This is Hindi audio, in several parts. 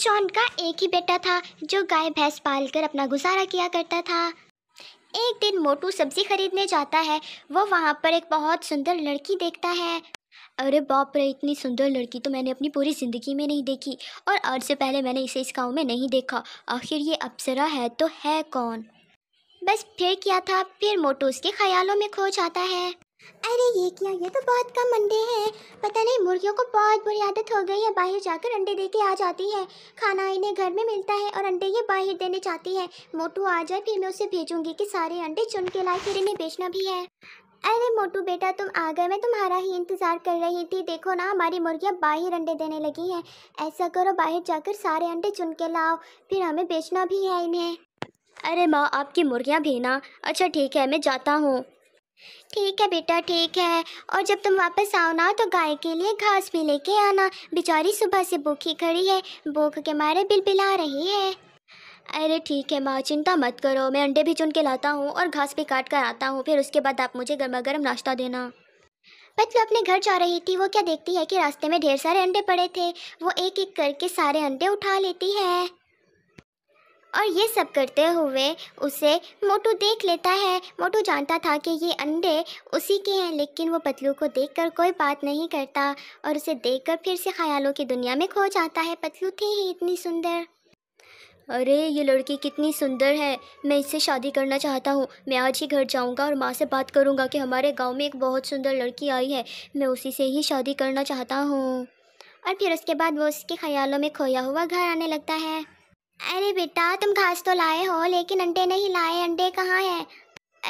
जॉन का एक ही बेटा था जो गाय भैंस पालकर अपना गुजारा किया करता था एक दिन मोटू सब्जी खरीदने जाता है वो वहाँ पर एक बहुत सुंदर लड़की देखता है अरे बाप रे इतनी सुंदर लड़की तो मैंने अपनी पूरी ज़िंदगी में नहीं देखी और आज से पहले मैंने इसे इस गाँव में नहीं देखा आखिर ये अप्सरा है तो है कौन बस फिर क्या था फिर मोटू उसके ख्यालों में खो जाता है अरे ये क्या ये तो बहुत कम अंडे हैं पता नहीं मुर्गियों को बहुत बुरी आदत हो गई है बाहर जाकर अंडे दे के आ जाती है खाना इन्हें घर में मिलता है और अंडे ये बाहर देने चाहती है मोटू आ जाए फिर मैं उसे भेजूंगी कि सारे अंडे चुन के लाए फिर इन्हें बेचना भी है अरे मोटू बेटा तुम आ गए मैं तुम्हारा ही इंतज़ार कर रही थी देखो ना हमारी मुर्गियाँ बाहर अंडे देने लगी हैं ऐसा करो बाहर जाकर सारे अंडे चुन के लाओ फिर हमें बेचना भी है इन्हें अरे माँ आपकी मुर्गियाँ भी ना अच्छा ठीक है मैं जाता हूँ ठीक है बेटा ठीक है और जब तुम वापस आओ ना तो गाय के लिए घास भी लेके आना बेचारी सुबह से भूखी खड़ी है भूख के मारे बिलबिला रही है अरे ठीक है माँ चिंता मत करो मैं अंडे भी चुन के लाता हूँ और घास भी काट कर आता हूँ फिर उसके बाद आप मुझे गर्मा गर्म नाश्ता देना पतलू अपने घर जा रही थी वो क्या देखती है कि रास्ते में ढेर सारे अंडे पड़े थे वो एक एक करके सारे अंडे उठा लेती है और ये सब करते हुए उसे मोटू देख लेता है मोटू जानता था कि ये अंडे उसी के हैं लेकिन वो पतलू को देखकर कोई बात नहीं करता और उसे देखकर फिर से ख्यालों की दुनिया में खो जाता है पतलू थी ही इतनी सुंदर अरे ये लड़की कितनी सुंदर है मैं इससे शादी करना चाहता हूँ मैं आज ही घर जाऊँगा और माँ से बात करूँगा कि हमारे गाँव में एक बहुत सुंदर लड़की आई है मैं उसी से ही शादी करना चाहता हूँ और फिर उसके बाद वो उसके ख्यालों में खोया हुआ घर आने लगता है अरे बेटा तुम घास तो लाए हो लेकिन अंडे नहीं लाए अंडे कहाँ हैं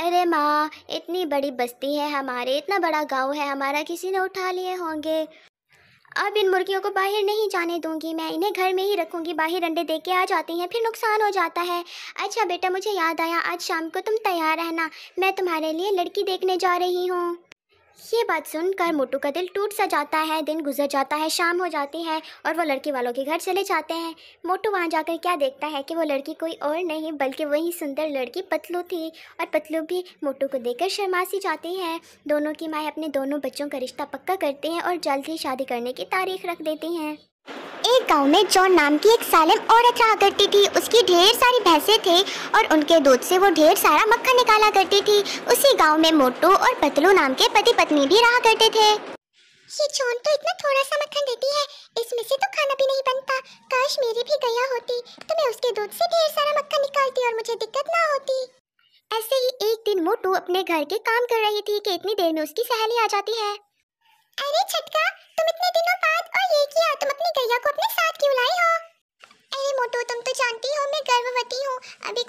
अरे माँ इतनी बड़ी बस्ती है हमारे इतना बड़ा गांव है हमारा किसी ने उठा लिए होंगे अब इन मुर्गियों को बाहर नहीं जाने दूंगी मैं इन्हें घर में ही रखूंगी बाहर अंडे दे के आ जाती हैं फिर नुकसान हो जाता है अच्छा बेटा मुझे याद आया आज शाम को तुम तैयार रहना मैं तुम्हारे लिए लड़की देखने जा रही हूँ ये बात सुनकर मोटू का दिल टूट सा जाता है दिन गुजर जाता है शाम हो जाती है और वो लड़की वालों के घर चले जाते हैं मोटू वहाँ जाकर क्या देखता है कि वो लड़की कोई और नहीं बल्कि वही सुंदर लड़की पतलू थी और पतलू भी मोटू को देखकर शर्मा सी जाती है दोनों की माएँ अपने दोनों बच्चों का रिश्ता पक्का करती हैं और जल्द ही शादी करने की तारीख रख देती हैं एक गांव में जॉन नाम की एक सालम औरत रहा करती थी उसकी ढेर सारी भैंसे थे और उनके दूध से वो ढेर सारा मक्खन निकाला करती थी उसी गांव में मोटू और पतलू नाम के पति पत्नी भी रहा करते थे ये जॉन तो इतना थोड़ा सा मक्खन देती है इसमें से तो खाना भी नहीं बनता काश मेरी भी गया होती तो मैं उसके दूध से ढेर सारा मक्खन निकालती और मुझे दिक्कत ना होती ऐसे ही एक दिन मोटू अपने घर के काम कर रही थी कि इतनी देर में उसकी सहेली आ जाती है अरे छटका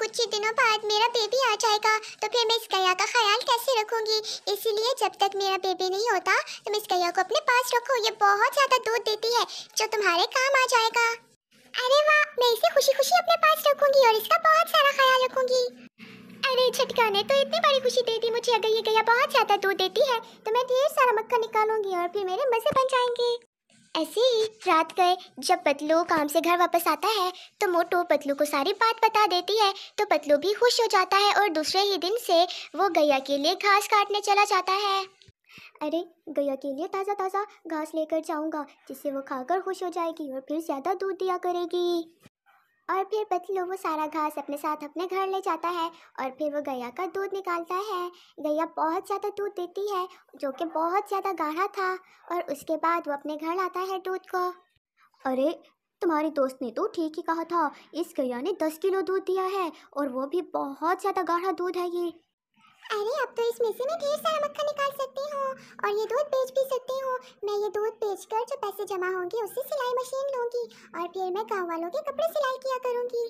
कुछ ही दिनों बाद मेरा बेबी आ जाएगा तो फिर मैं इस गया का ख्याल कैसे रखूंगी इसीलिए जब तक मेरा बेबी नहीं होता तुम इस गया को अपने पास रखो ये बहुत ज़्यादा दूध देती है जो तुम्हारे काम आ जाएगा अरे वाह मैं इसे खुशी खुशी अपने पास रखूंगी और इसका बहुत सारा ख्याल रखूंगी अरे छटका ने तो इतनी बड़ी खुशी दे दी मुझे अगर ये गया बहुत ज़्यादा दूध देती है तो मैं ढेर सारा मक्खन निकालूंगी और फिर मेरे मज़े बन जाएंगे ऐसे ही रात गए जब पतलू काम से घर वापस आता है तो मोटू पतलू को सारी बात बता देती है तो पतलू भी खुश हो जाता है और दूसरे ही दिन से वो गैया के लिए घास काटने चला जाता है अरे गैया के लिए ताज़ा ताज़ा घास लेकर जाऊंगा जिससे वो खाकर खुश हो जाएगी और फिर ज़्यादा दूध दिया करेगी और फिर पतलू वो सारा घास अपने साथ अपने घर ले जाता है और फिर वो गैया का दूध निकालता है गैया बहुत ज़्यादा दूध देती है जो कि बहुत ज़्यादा गाढ़ा था और उसके बाद वो अपने घर लाता है दूध को अरे तुम्हारी दोस्त ने तो ठीक ही कहा था इस गैया ने दस किलो दूध दिया है और वो भी बहुत ज़्यादा गाढ़ा दूध है ये अरे अब तो इसमें से मैं ढेर सारा मक्खन निकाल सकती हूँ और ये दूध बेच भी सकती हूँ मैं ये दूध बेचकर जो पैसे जमा होंगे उससे सिलाई मशीन लूँगी और फिर मैं गाँव वालों के कपड़े सिलाई किया करूँगी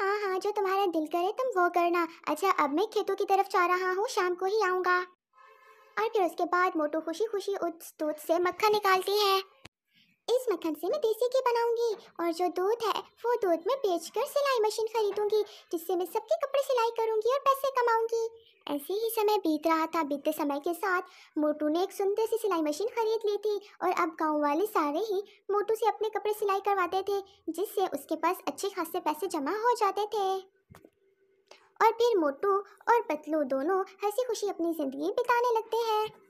हाँ हाँ जो तुम्हारा दिल करे तुम वो करना अच्छा अब मैं खेतों की तरफ जा रहा हूँ शाम को ही आऊँगा और फिर उसके बाद मोटू खुशी खुशी उस दूध से मक्खन निकालती है इस मक्खन से मैं देसी घी बनाऊंगी और जो दूध है वो दूध में बेचकर सिलाई मशीन खरीदूंगी जिससे मैं सबके कपड़े सिलाई करूंगी और पैसे कमाऊंगी ऐसे ही समय बीत रहा था बीतते समय के साथ मोटू ने एक सुंदर सी सिलाई मशीन खरीद ली थी और अब गांव वाले सारे ही मोटू से अपने कपड़े सिलाई करवाते थे जिससे उसके पास अच्छे खासे पैसे जमा हो जाते थे और फिर मोटू और पतलू दोनों हंसी खुशी अपनी ज़िंदगी बिताने लगते हैं